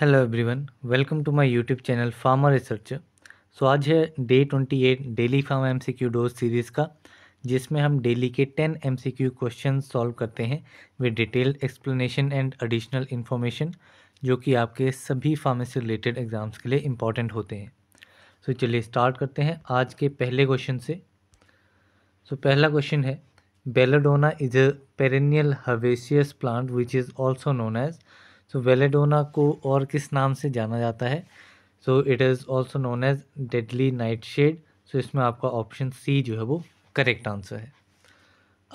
hello everyone welcome to my YouTube channel pharma research so आज है day twenty eight daily pharma MCQ dose series का जिसमें हम daily के ten MCQ question solve करते हैं with detailed explanation and additional information जो कि आपके सभी फार्मेसी से रिलेटेड एग्ज़ाम्स के लिए इंपॉर्टेंट होते हैं सो so, चलिए स्टार्ट करते हैं आज के पहले क्वेश्चन से सो so, पहला क्वेश्चन है belladonna is a perennial herbaceous plant which is also known as so belladonna को और किस नाम से जाना जाता है so it is also known as deadly nightshade so इसमें आपका ऑप्शन सी जो है वो करेक्ट आंसर है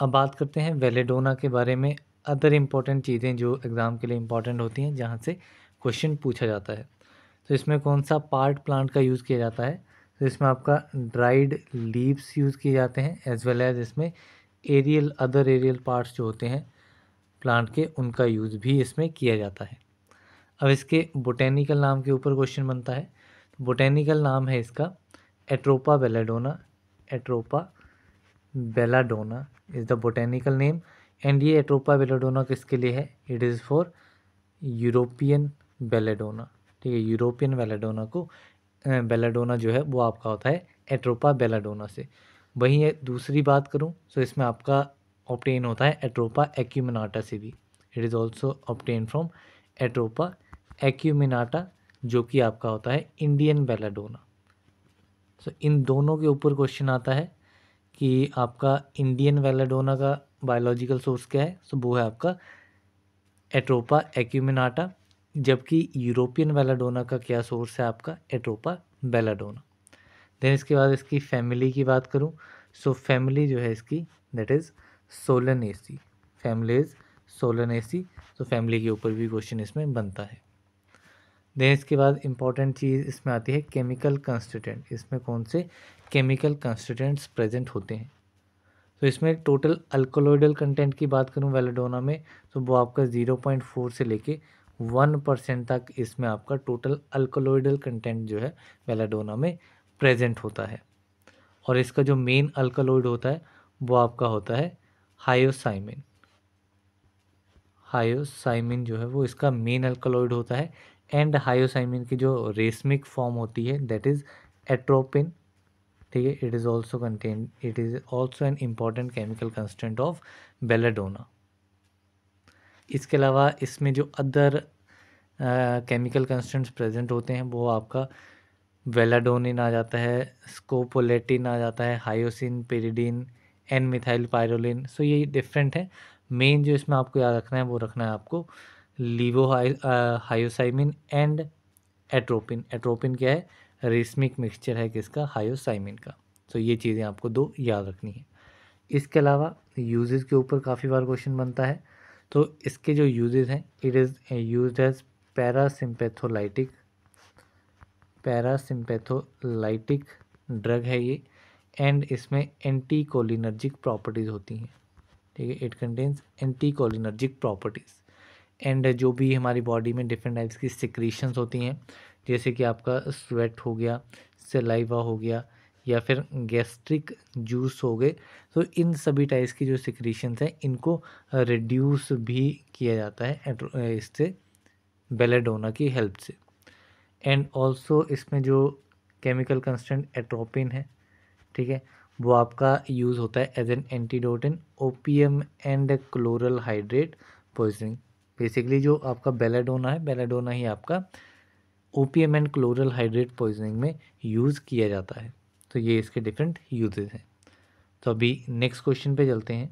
अब बात करते हैं वेलेडोना के बारे में अदर इम्पॉर्टेंट चीज़ें जो एग्ज़ाम के लिए इम्पॉर्टेंट होती हैं जहाँ से क्वेश्चन पूछा जाता है तो इसमें कौन सा पार्ट प्लांट का यूज़ किया जाता है तो इसमें आपका ड्राइड लीव्स यूज़ किए जाते हैं एज वेल एज इसमें एरियल अदर एरियल पार्ट्स जो होते हैं प्लांट के उनका यूज़ भी इसमें किया जाता है अब इसके बोटेनिकल नाम के ऊपर क्वेश्चन बनता है तो बोटेनिकल नाम है इसका Atropa belladonna Atropa belladonna is the botanical name and ये एट्रोपा बेलाडोना किसके लिए है it is for European belladonna ठीक है यूरोपियन बेलाडोना को बेलाडोना जो है वो आपका होता है एट्रोपा बेलाडोना से वहीं दूसरी बात करूँ तो इसमें आपका ऑप्टेन होता है एट्रोपा एक्यूमिनाटा से भी it is also obtain from Atropa acuminata जो कि आपका होता है इंडियन बेलाडोना सो so, इन दोनों के ऊपर क्वेश्चन आता है कि आपका इंडियन वेलाडोना का बायोलॉजिकल सोर्स क्या है सो so, वो है आपका एट्रोपा एक्यूमिनाटा जबकि यूरोपियन वेलाडोना का क्या सोर्स है आपका एट्रोपा बेलाडोना देन इसके बाद इसकी फैमिली की बात करूँ सो so, फैमिली जो है इसकी that is Solanaceae families Solanaceae तो फैमिली के ऊपर भी क्वेश्चन इसमें बनता है देन इसके बाद इम्पॉर्टेंट चीज़ इसमें आती है केमिकल कंस्टिटेंट इसमें कौन से केमिकल कंस्टिटेंट्स प्रेजेंट होते हैं तो इसमें टोटल अल्कोलोइडल कंटेंट की बात करूं वेलाडोना में तो वो आपका ज़ीरो पॉइंट फोर से लेके वन परसेंट तक इसमें आपका टोटल अल्कोलोइडल कंटेंट जो है वेलाडोना में प्रेजेंट होता है और इसका जो मेन अल्कोलोइड होता है वो आपका होता है हायोसाइमिन हायोसाइमिन जो है वो इसका मेन अल्कलॉइड होता है एंड हायोसाइमिन की जो रेसमिक फॉर्म होती है दैट इज़ एट्रोपिन ठीक है it is also contain it is also an important chemical constant of belladonna इसके अलावा इसमें जो अदर केमिकल कंस्टेंट्स प्रेजेंट होते हैं वो आपका वेलाडोनिन आ जाता है स्कोपोलेटिन आ जाता है hyoscine pyridine N methyl pyrroline so ये डिफरेंट है मेन जो इसमें आपको याद रखना है वो रखना है आपको levo hyoscyamine and atropine atropine क्या है रेशमिक मिक्सचर है किसका हायोसाइमिन का सो ये चीज़ें आपको दो याद रखनी है इसके अलावा यूजेज के ऊपर काफ़ी बार क्वेश्चन बनता है तो इसके जो यूजेज हैं it is use as parasympatholytic parasympatholytic drug है ये एंड इसमें एंटी कोलिनर्जिक प्रॉपर्टीज़ होती हैं ठीक है it contains anti cholinergic properties and जो भी हमारी बॉडी में डिफरेंट टाइप्स की सिक्रीशंस होती हैं जैसे कि आपका स्वेट हो गया सलाइवा हो गया या फिर गैस्ट्रिक जूस हो गए तो इन सभी टाइप्स की जो सिक्रीशंस हैं इनको रिड्यूस भी किया जाता है इससे बेलेडोना की हेल्प से एंड ऑल्सो इसमें जो केमिकल कंस्टेंट एट्रोपिन है ठीक है वो आपका यूज़ होता है as an antidote in OPM and chloral hydrate poisoning basically जो आपका बेलाडोना है बेलाडोना ही आपका OPM and chloral hydrate poisoning में यूज़ किया जाता है तो ये इसके डिफरेंट यूजेज हैं तो अभी नेक्स्ट क्वेश्चन पे चलते हैं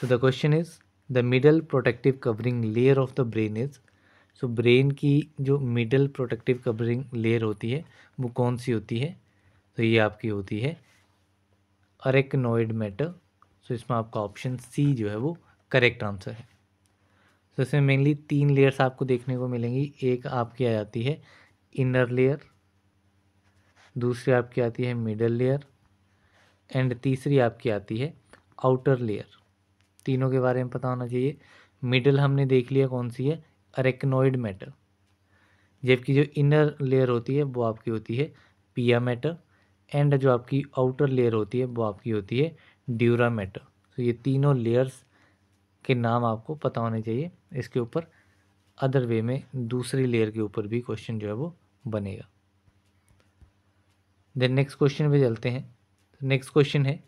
तो the question is the middle protective covering layer of the brain is so brain की जो मिडल प्रोटेक्टिव कवरिंग लेयर होती है वो कौन सी होती है तो ये आपकी होती है अरेक्नोइड मैटर सो इसमें आपका ऑप्शन सी जो है वो करेक्ट आंसर है तो इसमें मेनली तीन लेयर्स आपको देखने को मिलेंगी एक आपकी आ जाती है इनर लेयर दूसरी आपकी आती है मिडल लेयर एंड तीसरी आपकी आती है आउटर लेयर तीनों के बारे में पता होना चाहिए मिडल हमने देख लिया कौन सी है अरेक्नोइड मैटर जबकि जो इनर लेयर होती है वो आपकी होती है पिया मैटर एंड जो आपकी आउटर लेयर होती है वो आपकी होती है ड्यूरा मेटर तो ये तीनों लेयर्स के नाम आपको पता होने चाहिए इसके ऊपर अदर वे में दूसरी लेयर के ऊपर भी क्वेश्चन जो है वो बनेगा देन नेक्स्ट क्वेश्चन पे चलते हैं नेक्स्ट क्वेश्चन है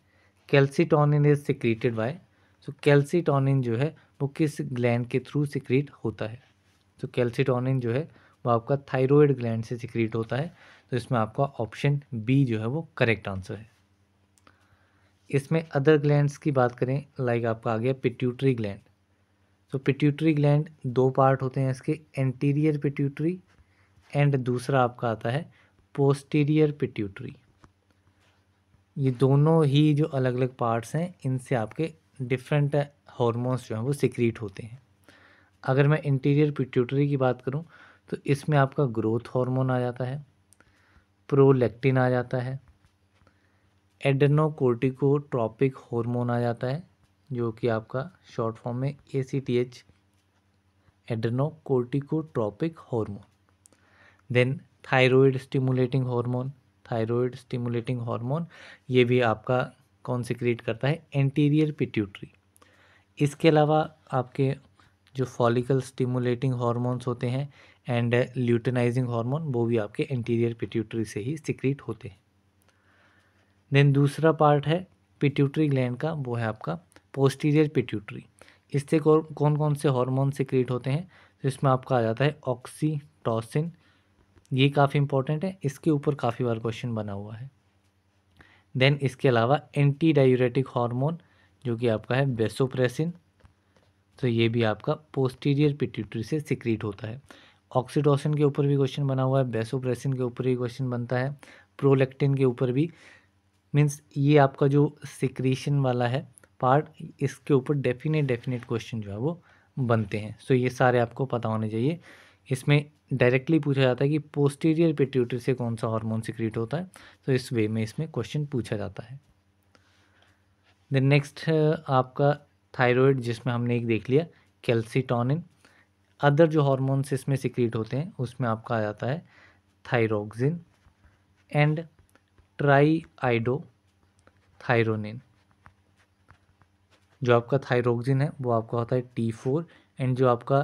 calcitonin is secreted by so calcitonin जो है वो किस ग्लैंड के थ्रू सिक्रीट होता है तो so, कैल्सीटोनिन जो है वो आपका थायरॉयड ग्लैंड से सिक्रीट होता है तो इसमें आपका ऑप्शन बी जो है वो करेक्ट आंसर है इसमें अदर ग्लैंड्स की बात करें लाइक आपका आ गया पिट्यूटरी ग्लैंड तो पिट्यूटरी ग्लैंड दो पार्ट होते हैं इसके एंटीरियर पिट्यूटरी एंड दूसरा आपका आता है पोस्टीरियर पिट्यूटरी ये दोनों ही जो अलग अलग पार्ट्स हैं इनसे आपके डिफरेंट हॉर्मोन्स जो हैं वो सिक्रीट होते हैं अगर मैं इंटीरियर पिट्यूटरी की बात करूं तो इसमें आपका ग्रोथ हार्मोन आ जाता है प्रोलेक्टिन आ जाता है एडनोकोर्टिकोट्रॉपिक हार्मोन आ जाता है जो कि आपका शॉर्ट फॉर्म में A C T H adrenocorticotropic hormone then thyroid stimulating hormone thyroid stimulating hormone ये भी आपका कौन से क्रिएट करता है एंटीरियर पिट्यूटरी इसके अलावा आपके जो फॉलिकल स्टिमुलेटिंग हार्मोन्स होते हैं एंड ल्यूटनाइजिंग हार्मोन वो भी आपके इंटीरियर पिट्यूटरी से ही सिक्रीट होते हैं देन दूसरा पार्ट है पिट्यूटरी ग्लैंड का वो है आपका पोस्टीरियर पिट्यूटरी इससे कौन कौन से हार्मोन सिक्रीट होते हैं तो इसमें आपका आ जाता है ऑक्सीटॉसिन ये काफ़ी इंपॉर्टेंट है इसके ऊपर काफ़ी बार क्वेश्चन बना हुआ है देन इसके अलावा एंटी डायूरेटिक हार्मोन जो कि आपका है बेसोप्रेसिन तो ये भी आपका पोस्टीरियर पिट्यूटरी से सिक्रीट होता है ऑक्सीटोसिन के ऊपर भी क्वेश्चन बना हुआ है बेसोप्रेसिन के ऊपर भी क्वेश्चन बनता है प्रोलेक्टिन के ऊपर भी मीन्स ये आपका जो सिक्रीशन वाला है पार्ट इसके ऊपर डेफिनेट डेफिनेट क्वेश्चन जो है वो बनते हैं सो so, ये सारे आपको पता होने चाहिए इसमें डायरेक्टली पूछा जाता है कि पोस्टीरियर पिट्यूटरी से कौन सा हार्मोन सिक्रीट होता है तो इस वे में इसमें क्वेश्चन पूछा जाता है देन नेक्स्ट आपका थायरॉयड जिसमें हमने एक देख लिया कैल्सीटोनिन अदर जो हॉर्मोन्स इसमें सिक्रीट होते हैं उसमें आपका आ जाता है थायरोक्सिन एंड ट्राईआइडो थाइरोनिन जो आपका थायरोक्सिन है वो आपका होता है टी फोर एंड जो आपका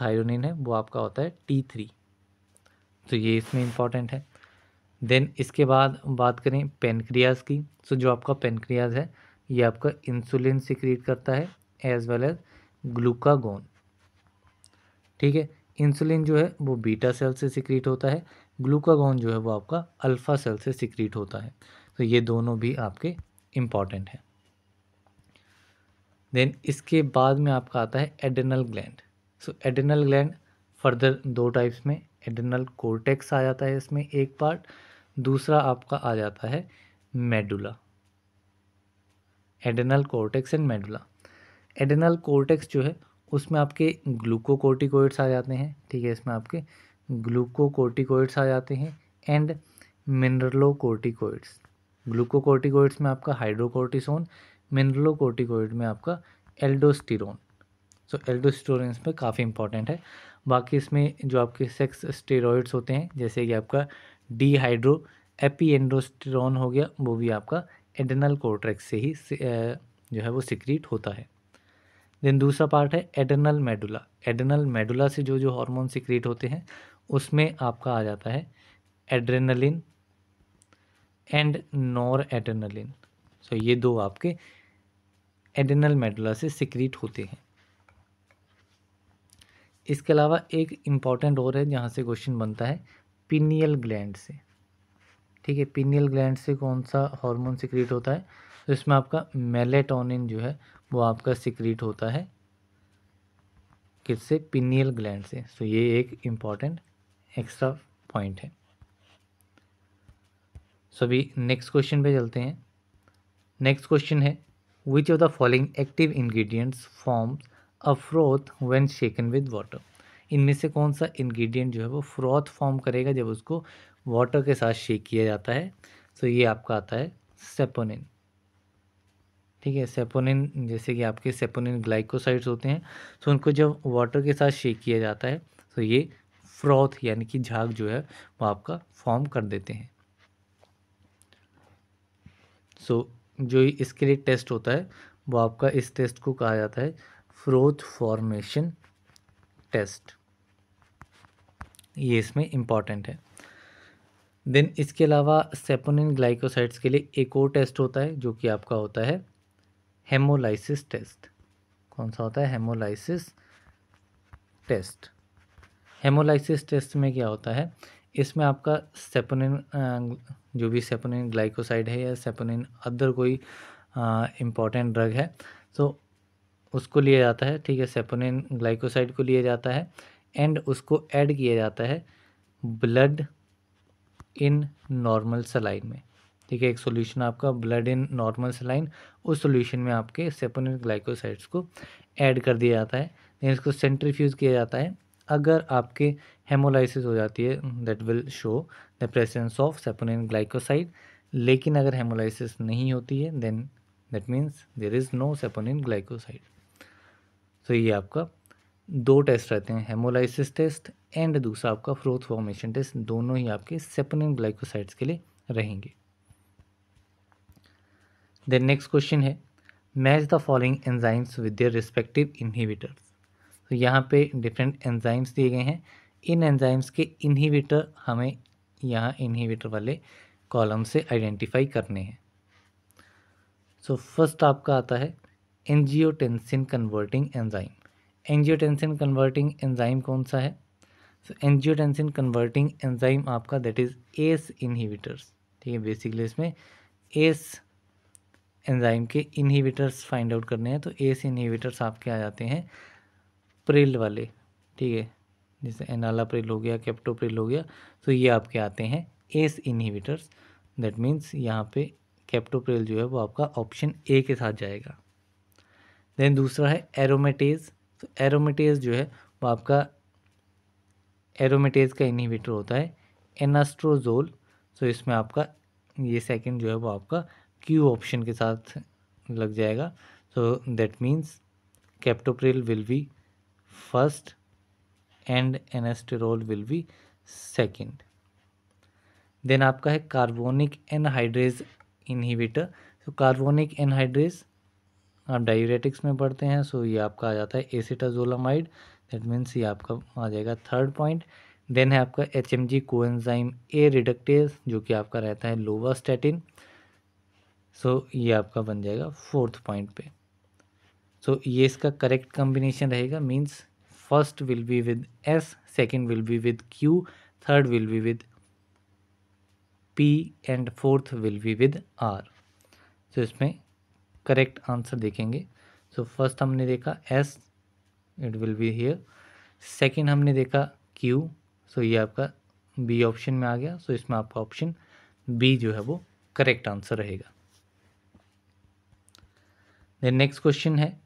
थाइरोनिन है वो आपका होता है टी थ्री तो ये इसमें इम्पॉर्टेंट है देन इसके बाद बात करें पेनक्रियाज की सो so, जो आपका पेनक्रियाज है ये आपका इंसुलिन सिक्रिएट करता है एज वेल एज ग्लूकागोन ठीक है इंसुलिन जो है वो बीटा सेल से सिक्रीट होता है ग्लूकागॉन जो है वो आपका अल्फ़ा सेल से सिक्रीट होता है तो ये दोनों भी आपके इम्पॉर्टेंट हैं देन इसके बाद में आपका आता है adrenal gland so adrenal gland further दो टाइप्स में एडेनल कोर्टेक्स आ जाता है इसमें एक पार्ट दूसरा आपका आ जाता है medulla adrenal cortex and medulla adrenal cortex जो है उसमें आपके ग्लूकोकोर्टिकोइड्स आ जाते हैं ठीक है इसमें आपके ग्लूकोकोर्टिकोइड्स आ जाते हैं एंड मिनरलोकोर्टिकोइड्स ग्लूकोकोर्टिकोइड्स में आपका हाइड्रोकोर्टिसोन मिनरलोकोर्टिकोइड में आपका एल्डोस्टिरोन सो एल्डोस्टिरोन इसमें काफ़ी इंपॉर्टेंट है बाकी इसमें जो आपके सेक्स स्टेरॉइड्स होते हैं जैसे कि आपका डीहाइड्रो एपी हो गया वो भी आपका एडनल कोर्ट्रैक्स से ही जो है वो सिक्रीट होता है देन दूसरा पार्ट है एडनल मेडुला एडनल मेडुला से जो जो हार्मोन सिक्रिएट होते हैं उसमें आपका आ जाता है adrenaline and noradrenaline so ये दो आपके एडनल मेडुला से सिक्रीट होते हैं इसके अलावा एक इम्पॉर्टेंट और है जहाँ से क्वेश्चन बनता है पिनियल ग्लैंड से ठीक है पिनियल ग्लैंड से कौन सा हार्मोन सिक्रिएट होता है तो इसमें आपका मेलेटोनिन जो है वो आपका सिक्रीट होता है किससे पिनियल ग्लैंड से सो ये एक इम्पॉर्टेंट एक्स्ट्रा पॉइंट है सो अभी नेक्स्ट क्वेश्चन पे चलते हैं नेक्स्ट क्वेश्चन है which of the following active ingredients forms a froth when shaken with water इनमें से कौन सा इंग्रेडिएंट जो है वो फ्रोथ फॉर्म करेगा जब उसको वाटर के साथ शेक किया जाता है सो so ये आपका आता है सेपोनिन ठीक है सेपोनिन जैसे कि आपके सेपोनिन ग्लाइकोसाइड्स होते हैं तो उनको जब वाटर के साथ शेक किया जाता है तो ये फ्रॉथ यानी कि झाग जो है वो आपका फॉर्म कर देते हैं सो so, जो इसके लिए टेस्ट होता है वो आपका इस टेस्ट को कहा जाता है फ्रोथ फॉर्मेशन टेस्ट ये इसमें इम्पॉर्टेंट है देन इसके अलावा सेपोनिन ग्लाइकोसाइड्स के लिए एक और टेस्ट होता है जो कि आपका होता है हेमोलाइसिस टेस्ट कौन सा होता है हेमोलाइसिस टेस्ट हेमोलाइसिस टेस्ट में क्या होता है इसमें आपका सेपोनिन जो भी सेपोनिन ग्लाइकोसाइड है या सेपोनिन अदर कोई इम्पॉर्टेंट ड्रग है तो उसको लिया जाता है ठीक है सेपोनिन ग्लाइकोसाइड को लिया जाता है एंड उसको ऐड किया जाता है ब्लड इन नॉर्मल सलाइन में ठीक है एक सोल्यूशन आपका ब्लड इन नॉर्मल सलाइन उस सोल्यूशन में आपके सेपोनिन ग्लाइकोसाइड्स को ऐड कर दिया जाता है देन इसको सेंट्रीफ्यूज किया जाता है अगर आपके हेमोलाइसिस हो जाती है that will show the presence of saponin glycoside लेकिन अगर हेमोलाइसिस नहीं होती है then that means there is no saponin glycoside तो ये आपका दो टेस्ट रहते हैं हेमोलाइसिस टेस्ट एंड दूसरा आपका फ्रोथ फॉर्मेशन टेस्ट दोनों ही आपके सेपोनिन ग्लाइकोसाइड्स के लिए रहेंगे देन नेक्स्ट क्वेश्चन है match the following enzymes with their respective inhibitors तो यहाँ पे डिफरेंट एंजाइम्स दिए गए हैं इन एंजाइम्स के इन्हीविटर हमें यहाँ इन्हीविटर वाले कॉलम से आइडेंटिफाई करने हैं सो so, फर्स्ट आपका आता है angiotensin converting enzyme angiotensin converting enzyme कौन सा है सो एनजियोटेंसिन कन्वर्टिंग एंजाइम आपका दैट इज़ एस इनहिबिटर्स ठीक है बेसिकली इसमें एस एंजाइम के इनहिबिटर्स फाइंड आउट करने हैं तो एस इनहिबिटर्स आपके आ जाते हैं प्रिल वाले ठीक है जैसे एनाला प्रिल हो गया कैप्टोप्रिल हो गया तो ये आपके आते हैं एस इनहिबिटर्स दैट मीन्स यहाँ पे कैप्टोप्रिल जो है वो आपका ऑप्शन ए के साथ जाएगा देन दूसरा है एरोमेटेज तो एरोमेटेज जो है वो आपका एरोमेटेज का इनहिबिटर होता है एनास्ट्रोजोल सो तो इसमें आपका ये सेकेंड जो है वो आपका क्यू ऑप्शन के साथ लग जाएगा so that means captopril will be first and anesterol will be second then आपका है carbonic anhydrase inhibitor so carbonic anhydrase आप डायूरेटिक्स में पढ़ते हैं सो ये आपका आ जाता है एसिटाजोलामाइड दैट मीन्स ये आपका आ जाएगा थर्ड पॉइंट देन है आपका H M G coenzyme A reductase जो कि आपका रहता है स्टेटिन सो so, ये आपका बन जाएगा फोर्थ पॉइंट पे सो so, ये इसका करेक्ट कॉम्बिनेशन रहेगा means first will be with S second will be with Q third will be with P and fourth will be with R so इसमें करेक्ट आंसर देखेंगे सो so, फर्स्ट हमने देखा S it will be here second हमने देखा Q सो so ये आपका B option में आ गया सो so इसमें आपका ऑप्शन बी जो है वो करेक्ट आंसर रहेगा देन नेक्स्ट क्वेश्चन है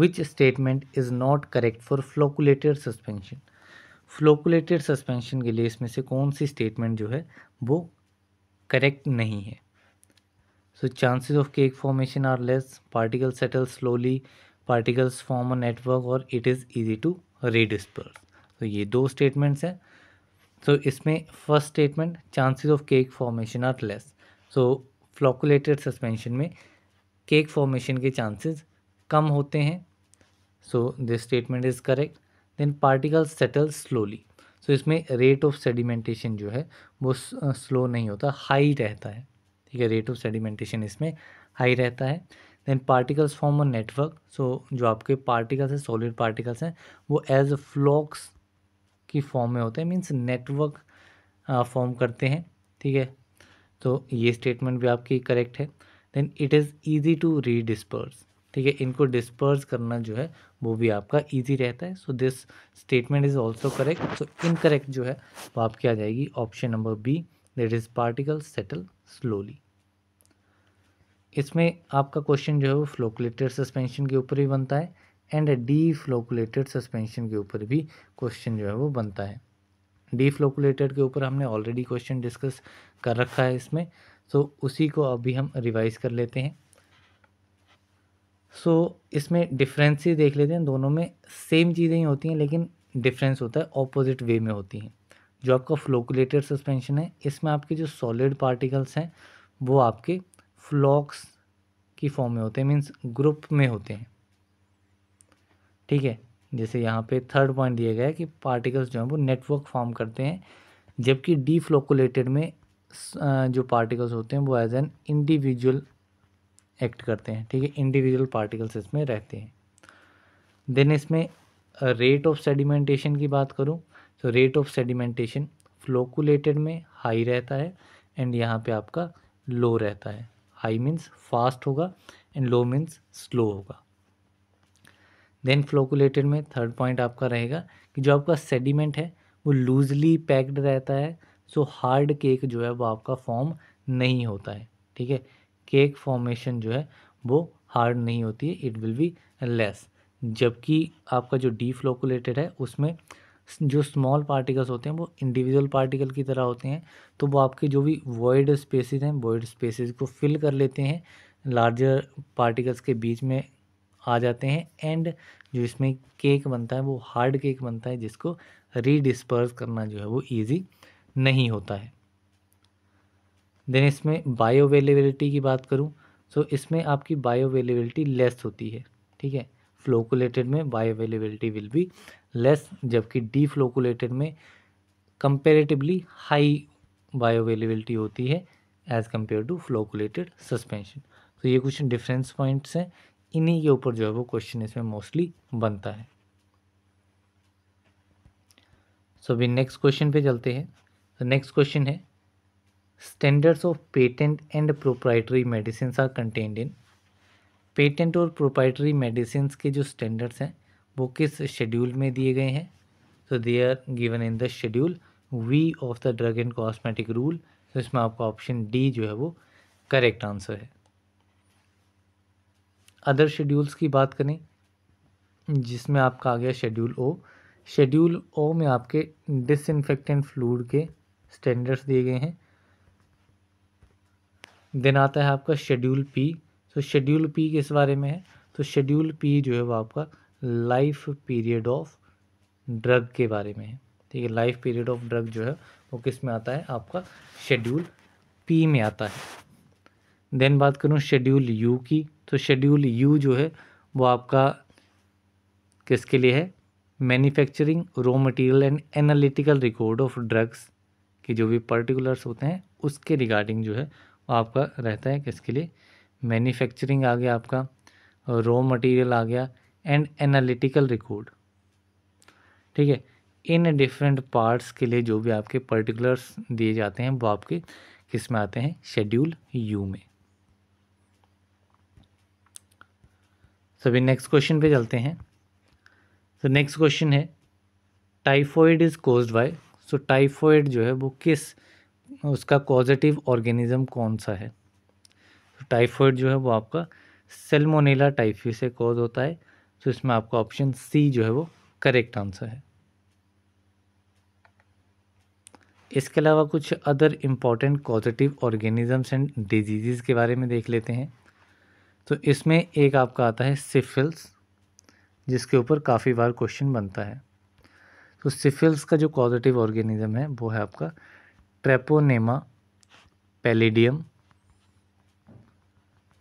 which statement is not correct for flocculated suspension flocculated suspension के लिए इसमें से कौन सी स्टेटमेंट जो है वो करेक्ट नहीं है so chances of cake formation are less particle settle slowly particles form a network और it is easy to redisperse तो ये दो स्टेटमेंट्स हैं सो इसमें first statement chances of cake formation are less so flocculated suspension में cake formation के chances कम होते हैं so this statement is correct then particle settle slowly so इसमें रेट ऑफ सेडिमेंटेशन जो है वो स्लो नहीं होता हाई रहता है ठीक है रेट ऑफ सेडिमेंटेशन इसमें हाई रहता है then particles form a network so जो आपके पार्टिकल्स हैं सॉलिड पार्टिकल्स हैं वो एज फ्लॉक्स की फॉर्म में होते हैं मीन्स नेटवर्क फॉर्म करते हैं ठीक है तो ये स्टेटमेंट भी आपकी करेक्ट है then it is easy to redisperse ठीक है इनको डिस्पर्स करना जो है वो भी आपका ईजी रहता है so this statement is also correct so incorrect जो है वो आपकी आ जाएगी option number B that is particle settle slowly इसमें आपका क्वेश्चन जो है वो फ्लोकुलेटेड सस्पेंशन के ऊपर ही बनता है एंड डी फ्लोकुलेटेड सस्पेंशन के ऊपर भी क्वेश्चन जो है वो बनता है डी फ्लोकुलेटेड के ऊपर हमने ऑलरेडी क्वेश्चन डिस्कस कर रखा है इसमें सो उसी को अभी हम रिवाइज़ कर लेते हैं सो इसमें ही देख लेते हैं दोनों में सेम चीज़ें ही होती हैं लेकिन डिफरेंस होता है ऑपोजिट वे में होती हैं जो आपका फ्लोकुलेटेड सस्पेंशन है इसमें आपके जो सॉलिड पार्टिकल्स हैं वो आपके फ्लॉक्स की फॉर्म में होते हैं मीन्स ग्रुप में होते हैं ठीक है जैसे यहाँ पे थर्ड पॉइंट दिया गया है कि पार्टिकल्स जो हैं वो नेटवर्क फॉर्म करते हैं जबकि डी फ्लोकुलेटेड में जो पार्टिकल्स होते हैं वो एज एन इंडिविजुअल एक्ट करते हैं ठीक है इंडिविजुअल पार्टिकल्स इसमें रहते हैं देन इसमें रेट ऑफ सेडिमेंटेशन की बात करूँ तो रेट ऑफ सेडिमेंटेशन फ्लोकुलेटेड में हाई रहता है एंड यहाँ पे आपका लो रहता है हाई मीन्स फास्ट होगा एंड लो मीन्स स्लो होगा देन फ्लोकुलेटेड में थर्ड पॉइंट आपका रहेगा कि जो आपका सेडिमेंट है वो लूजली पैक्ड रहता है सो हार्ड केक जो है वो आपका फॉर्म नहीं होता है ठीक है केक फॉर्मेशन जो है वो हार्ड नहीं होती है इट विल बी लेस जबकि आपका जो डीफ्लोकुलेटेड है उसमें जो स्मॉल पार्टिकल्स होते हैं वो इंडिविजुअल पार्टिकल की तरह होते हैं तो वो आपके जो भी वॉइड स्पेसिस हैं वॉइड स्पेसिस को फिल कर लेते हैं लार्जर पार्टिकल्स के बीच में आ जाते हैं एंड जो इसमें केक बनता है वो हार्ड केक बनता है जिसको रीडिस्पर्स करना जो है वो ईजी नहीं होता है देन इसमें बायो अवेलेबिलिटी की बात करूँ तो इसमें आपकी बायो अवेलेबिलिटी लेस होती है ठीक है फ्लोकुलेटेड में bioavailability will be less जबकि डी फ्लोकुलेटेड में कंपेरेटिवली हाई बायो अवेलेबिलिटी होती है as compare to flocculated suspension तो ये कुछ डिफरेंस पॉइंट्स हैं इन्हीं के ऊपर जो है वो क्वेश्चन इसमें मोस्टली बनता है सो अभी नेक्स्ट क्वेश्चन पे चलते हैं नेक्स्ट क्वेश्चन है standards of patent and proprietary medicine are contained in patent और प्रोप्राइटरी मेडिसिन के जो स्टैंडर्ड्स हैं वो किस शेड्यूल में दिए गए हैं so they are given in the schedule V of the drug and cosmetic rule तो इसमें आपका ऑप्शन डी जो है वो करेक्ट आंसर है अदर शेड्यूल्स की बात करें जिसमें आपका आ गया शेड्यूल ओ शेड्यूल ओ में आपके डिसइनफेक्टेंट फ्लूड के स्टैंडर्ड्स दिए गए हैं देन आता है आपका शेड्यूल पी तो शेड्यूल पी किस बारे में है तो शेड्यूल पी जो है वो आपका लाइफ पीरियड ऑफ ड्रग के बारे में है ठीक है लाइफ पीरियड ऑफ ड्रग जो है वो किस में आता है आपका शेड्यूल पी में आता है देन बात करूँ शेड्यूल यू की तो शेड्यूल यू जो है वो आपका किसके लिए है manufacturing raw material and analytical record of drugs कि जो भी पर्टिकुलर्स होते हैं उसके रिगार्डिंग जो है वो आपका रहता है किसके लिए मैन्युफैक्चरिंग आ गया आपका रॉ मटेरियल आ गया एंड एनालिटिकल रिकॉर्ड ठीक है इन डिफरेंट पार्ट्स के लिए जो भी आपके पर्टिकुलर्स दिए जाते हैं वो आपके किस में आते हैं शेड्यूल यू में सभी नेक्स्ट क्वेश्चन पे चलते हैं तो नेक्स्ट क्वेश्चन है typhoid is caused by so typhoid जो है वो किस उसका कॉजिटिव ऑर्गेनिज्म कौन सा है टाइफॉइड जो है वो आपका सेलमोनेला टाइफी से कॉज होता है तो इसमें आपका ऑप्शन सी जो है वो करेक्ट आंसर है इसके अलावा कुछ other important causative organisms and disease के बारे में देख लेते हैं तो इसमें एक आपका आता है सिफिल्स जिसके ऊपर काफ़ी बार क्वेश्चन बनता है तो सिफिल्स का जो पॉजिटिव ऑर्गेनिज्म है वो है आपका ट्रेपोनेमा पेलीडियम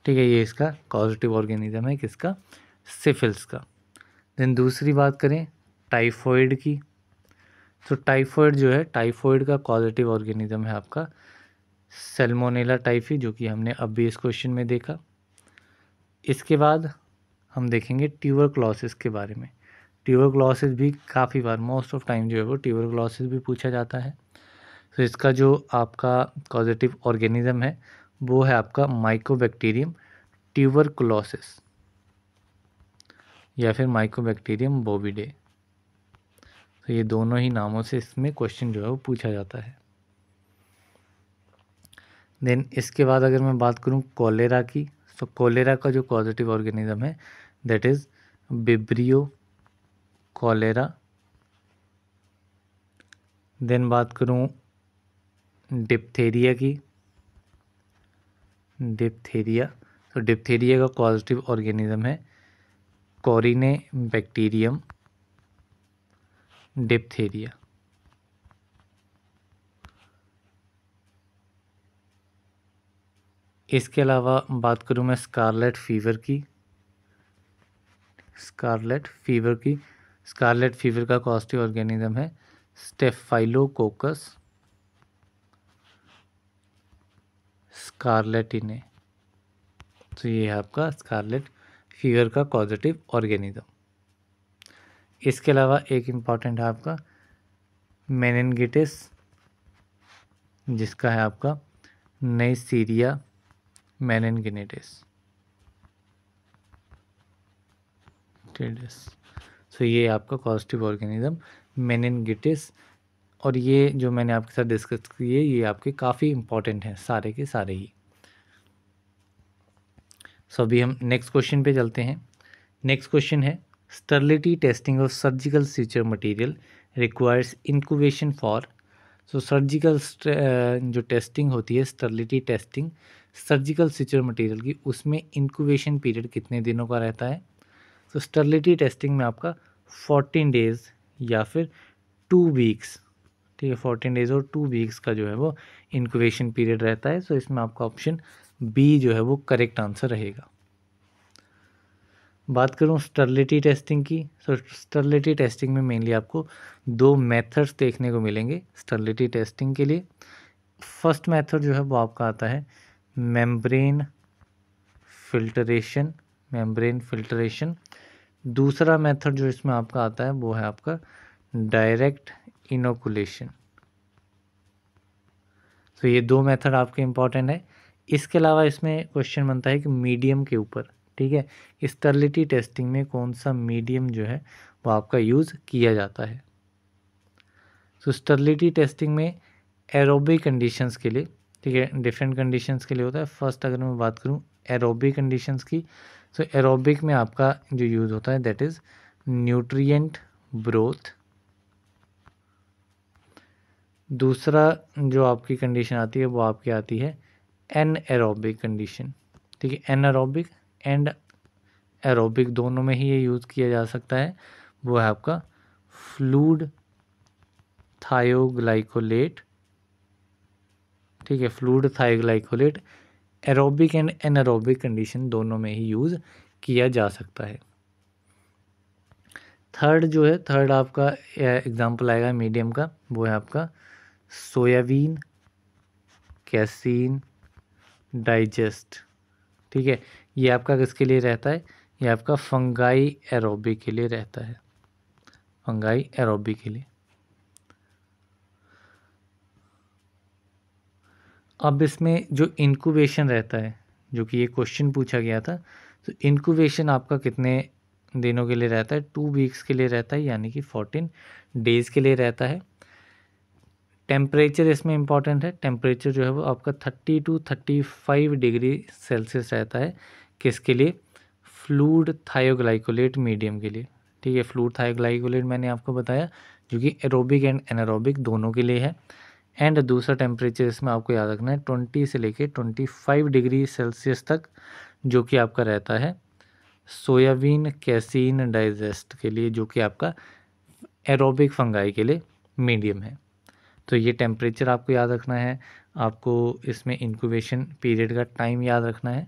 ठीक है ये इसका पॉजिटिव ऑर्गेनिज्म है किसका सिफिल्स का देन दूसरी बात करें टाइफॉइड की तो टाइफॉइड जो है टाइफॉइड का पॉजिटिव ऑर्गेनिज्म है आपका सेल्मोनेला टाइफी जो कि हमने अब भी इस क्वेश्चन में देखा इसके बाद हम देखेंगे क्लॉसिस के बारे में ट्यूबर क्लॉसिस भी काफ़ी बार मोस्ट ऑफ टाइम जो है वो ट्यूबर क्लॉसिस भी पूछा जाता है तो इसका जो आपका पॉजिटिव ऑर्गेनिज़म है वो है आपका माइकोबैक्टीरियम ट्यूबरकुलोसिस या फिर माइकोबैक्टीरियम बोविडे तो ये दोनों ही नामों से इसमें क्वेश्चन जो है वो पूछा जाता है देन इसके बाद अगर मैं बात करूँ कोलेरा की तो कोलेरा का जो पॉजिटिव ऑर्गेनिज्म है that is Vibrio cholerae then बात करूँ डिप्थेरिया की डिप्थेरिया तो डिप्थेरिया का पॉजिटिव ऑर्गेनिज्म है कॉरिने बैक्टीरियम डिप्थेरिया इसके अलावा बात करूँ मैं स्कारलेट फीवर की स्कारलेट फीवर की स्कारलेट फीवर का कॉस्टिव ऑर्गेनिज्म है स्टेफाइलोकोकस स्कारलेटिने तो ये है आपका स्कारलेट फीवर का कॉजिटिव ऑर्गेनिज्म इसके अलावा एक इम्पॉर्टेंट है आपका मेनिनगिटिस जिसका है आपका नई सीरिया मेनिनगिनेटिस टेडिस सो तो ये आपका कॉजिटिव ऑर्गेनिज्म मेनिनगिटिस और ये जो मैंने आपके साथ डिस्कस किए ये आपके काफ़ी इंपॉर्टेंट हैं सारे के सारे ही सो so, अभी हम नेक्स्ट क्वेश्चन पे चलते हैं नेक्स्ट क्वेश्चन है sterility testing of surgical suture material requires incubation for so surgical जो टेस्टिंग होती है sterility testing surgical suture material की उसमें इनक्यूबेशन पीरियड कितने दिनों का रहता है सो स्टर्लिटी टेस्टिंग में आपका फोर्टीन डेज़ या फिर टू वीक्स ठीक है फोर्टीन डेज़ और टू वीक्स का जो है वो इनक्यूबेशन पीरियड रहता है सो इसमें आपका ऑप्शन बी जो है वो करेक्ट आंसर रहेगा बात करूँ स्टर्लिटी टेस्टिंग की सो स्टर्लिटी टेस्टिंग में मेनली आपको दो मेथड्स देखने को मिलेंगे स्टर्लिटी टेस्टिंग के लिए फर्स्ट मेथड जो है वो आपका आता है मेम्ब्रेन फिल्ट्रेशन मेम्ब्रेन फिल्ट्रेशन दूसरा मेथड जो इसमें आपका आता है वो है आपका डायरेक्ट इनोकुलेशन तो ये दो मेथड आपके इम्पॉर्टेंट है इसके अलावा इसमें क्वेश्चन बनता है कि मीडियम के ऊपर ठीक है स्टर्लिटी टेस्टिंग में कौन सा मीडियम जो है वो आपका यूज़ किया जाता है तो स्टर्लिटी टेस्टिंग में एरोबिक कंडीशंस के लिए ठीक है डिफरेंट कंडीशंस के लिए होता है फर्स्ट अगर मैं बात करूँ एरोबिक कंडीशंस की सो एरोबिक में आपका जो यूज़ होता है दैट इज़ न्यूट्रिएंट ब्रोथ दूसरा जो आपकी कंडीशन आती है वो आपकी आती है एन एरोबिक कंडीशन ठीक है एन एरोबिक एंड एरोबिक दोनों में ही ये यूज़ किया जा सकता है वो है आपका फ्लूड थायोग्लाइकोलेट ठीक है fluid thioglycollate aerobic and anaerobic condition दोनों में ही यूज़ किया जा सकता है थर्ड जो है थर्ड आपका एग्ज़ाम्पल आएगा मीडियम का वो है आपका सोयाबीन कैसीन डाइजेस्ट ठीक है ये आपका किसके लिए रहता है ये आपका फंगाई एरोबिक के लिए रहता है फंगाई एरोबिक के लिए अब इसमें जो इनक्यूबेशन रहता है जो कि ये क्वेश्चन पूछा गया था तो इनक्यूबेशन आपका कितने दिनों के लिए रहता है टू वीक्स के लिए रहता है यानी कि फोर्टीन डेज़ के लिए रहता है टेम्परेचर इसमें इम्पॉर्टेंट है टेम्परेचर जो है वो आपका thirty to thirty five degree Celsius रहता है किसके लिए फ्लूड थायोग्लाइकोलेट मीडियम के लिए ठीक है फ्लूड थायोग्लाइकोलेट मैंने आपको बताया जो कि एरोबिक एंड एनारोबिक दोनों के लिए है एंड दूसरा टेम्परेचर इसमें आपको याद रखना है ट्वेंटी से लेके ट्वेंटी फाइव डिग्री सेल्सियस तक जो कि आपका रहता है सोयाबीन कैसीन डाइजेस्ट के लिए जो कि आपका एरोबिक फंगाई के लिए मीडियम है तो ये टेम्परेचर आपको याद रखना है आपको इसमें इंक्यूबेशन पीरियड का टाइम याद रखना है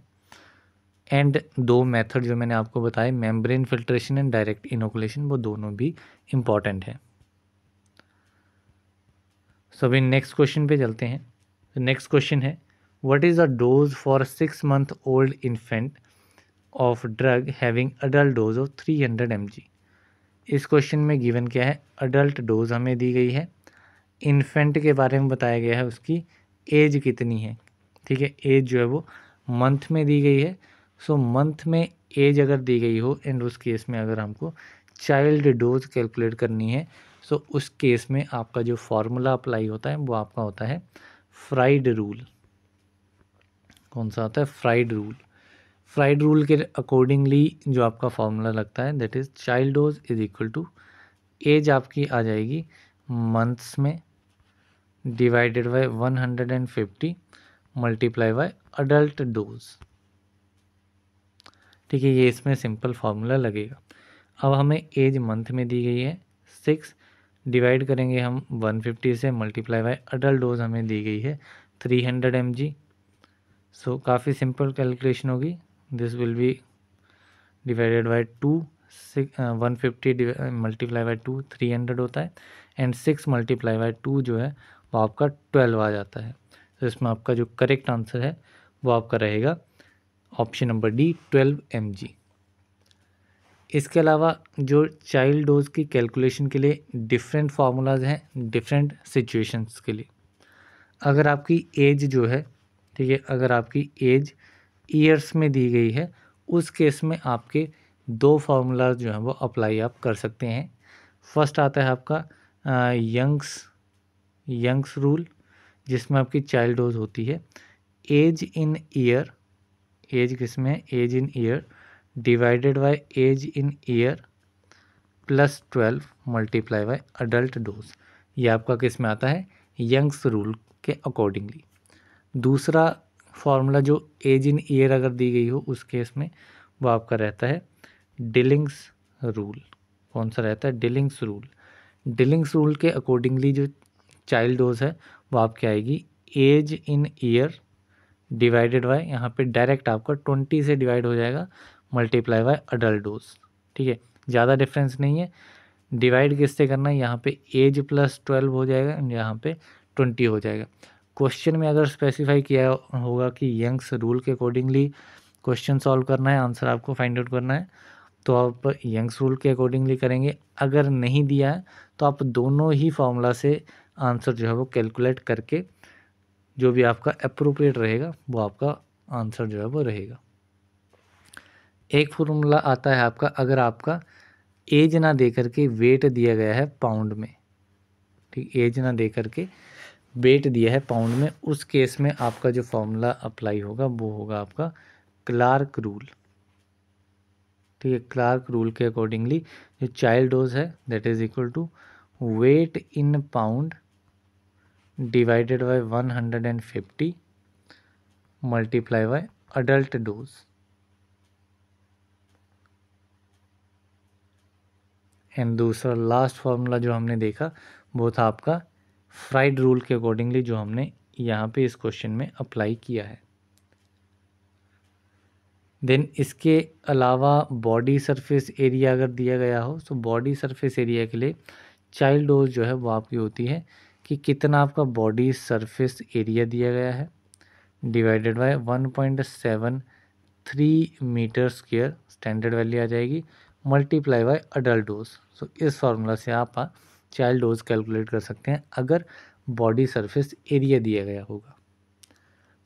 एंड दो मेथड जो मैंने आपको बताए membrane filtration and direct inoculation वो दोनों भी इम्पॉर्टेंट हैं सो अभी नेक्स्ट क्वेश्चन पे चलते हैं तो नेक्स्ट क्वेश्चन है what is the dose for six month old infant of drug having adult dose of three hundred M G इस क्वेश्चन में गिवन क्या है अडल्ट डोज हमें दी गई है इन्फेंट के बारे में बताया गया है उसकी एज कितनी है ठीक है एज जो है वो मंथ में दी गई है सो मंथ में एज अगर दी गई हो एंड उस केस में अगर हमको चाइल्ड डोज कैलकुलेट करनी है सो so, उस केस में आपका जो फार्मूला अप्लाई होता है वो आपका होता है फ्राइड रूल कौन सा होता है फ्राइड रूल फ्राइड रूल के अकॉर्डिंगली जो आपका फार्मूला लगता है that is child dose is equal to age आपकी आ जाएगी मंथ्स में divided by one hundred and fifty multiply by adult dose ठीक है ये इसमें सिंपल फार्मूला लगेगा अब हमें एज मंथ में दी गई है सिक्स डिवाइड करेंगे हम 150 से मल्टीप्लाई बाय अडल्ट डोज हमें दी गई है 300 हंड्रेड एम जी सो काफ़ी सिंपल कैलकुलेशन होगी this will be divided by to one fifty multiply by two three hundred होता है and six multiply by two जो है वो आपका ट्वेल्व आ जाता है तो इसमें आपका जो करेक्ट आंसर है वो आपका रहेगा option number D twelve M G इसके अलावा जो चाइल्ड डोज की कैलकुलेशन के लिए डिफरेंट फार्मूलाज हैं डिफरेंट सिचुएशंस के लिए अगर आपकी एज जो है ठीक है अगर आपकी एज ईयर्स में दी गई है उस केस में आपके दो फार्मूलाज जो हैं वो अप्लाई आप कर सकते हैं फर्स्ट आता है आपका यंग्स यंग्स रूल जिसमें आपकी चाइल्ड डोज होती है एज इन ईयर एज किस में age in year divided by age in year plus twelve multiply by adult dose ये आपका किस में आता है यंग्स रूल के अकॉर्डिंगली दूसरा फार्मूला जो एज इन ईयर अगर दी गई हो उस केस में वो आपका रहता है डिलिंग्स रूल कौन सा रहता है डिलिंग्स रूल डिलिंग्स रूल के अकॉर्डिंगली जो चाइल्ड डोज है वो आपकी आएगी age in year divided by यहाँ पे डायरेक्ट आपका ट्वेंटी से डिवाइड हो जाएगा मल्टीप्लाई बाय अडल्ट डोज ठीक है ज़्यादा डिफरेंस नहीं है डिवाइड किससे करना है यहाँ पे एज प्लस ट्वेल्व हो जाएगा यहाँ पे ट्वेंटी हो जाएगा क्वेश्चन में अगर स्पेसिफाई किया होगा कि यंग्स रूल के अकॉर्डिंगली क्वेश्चन सॉल्व करना है आंसर आपको फाइंड आउट करना है तो आप यंग्स रूल के अकॉर्डिंगली करेंगे अगर नहीं दिया है तो आप दोनों ही फार्मूला से आंसर जो है वो कैलकुलेट करके जो भी आपका अप्रोप्रिएट रहेगा वो आपका आंसर जो है वो रहेगा एक फॉर्मूला आता है आपका अगर आपका एज ना दे करके वेट दिया गया है पाउंड में ठीक एज ना दे करके वेट दिया है पाउंड में उस केस में आपका जो फॉर्मूला अप्लाई होगा वो होगा आपका क्लार्क रूल ठीक है क्लार्क रूल के अकॉर्डिंगली जो चाइल्ड डोज है that is equal to weight in pound divided by one hundred and fifty multiply by adult dose and दूसरा लास्ट फार्मूला जो हमने देखा वो था आपका फ्राइड रूल के अकॉर्डिंगली जो हमने यहाँ पे इस क्वेश्चन में अप्लाई किया है देन इसके अलावा बॉडी सरफेस एरिया अगर दिया गया हो तो बॉडी सरफेस एरिया के लिए चाइल्ड डोज जो है वो आपकी होती है कि कितना आपका बॉडी सरफेस एरिया दिया गया है divided by one point seven three metre square standard value आ जाएगी multiply by adult dose so इस फार्मूला से आप चाइल्ड डोज कैलकुलेट कर सकते हैं अगर बॉडी सरफेस एरिया दिया गया होगा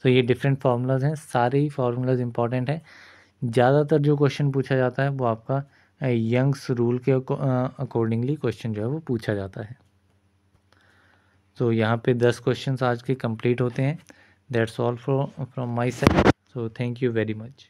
तो ये डिफरेंट फार्मूलाज हैं सारे ही फार्मूलाज इंपॉर्टेंट हैं ज़्यादातर जो क्वेश्चन पूछा जाता है वो आपका यंग्स रूल के अकॉर्डिंगली क्वेश्चन जो है वो पूछा जाता है तो यहाँ पे दस क्वेश्चन आज के कंप्लीट होते हैं that's all from myself so thank you very much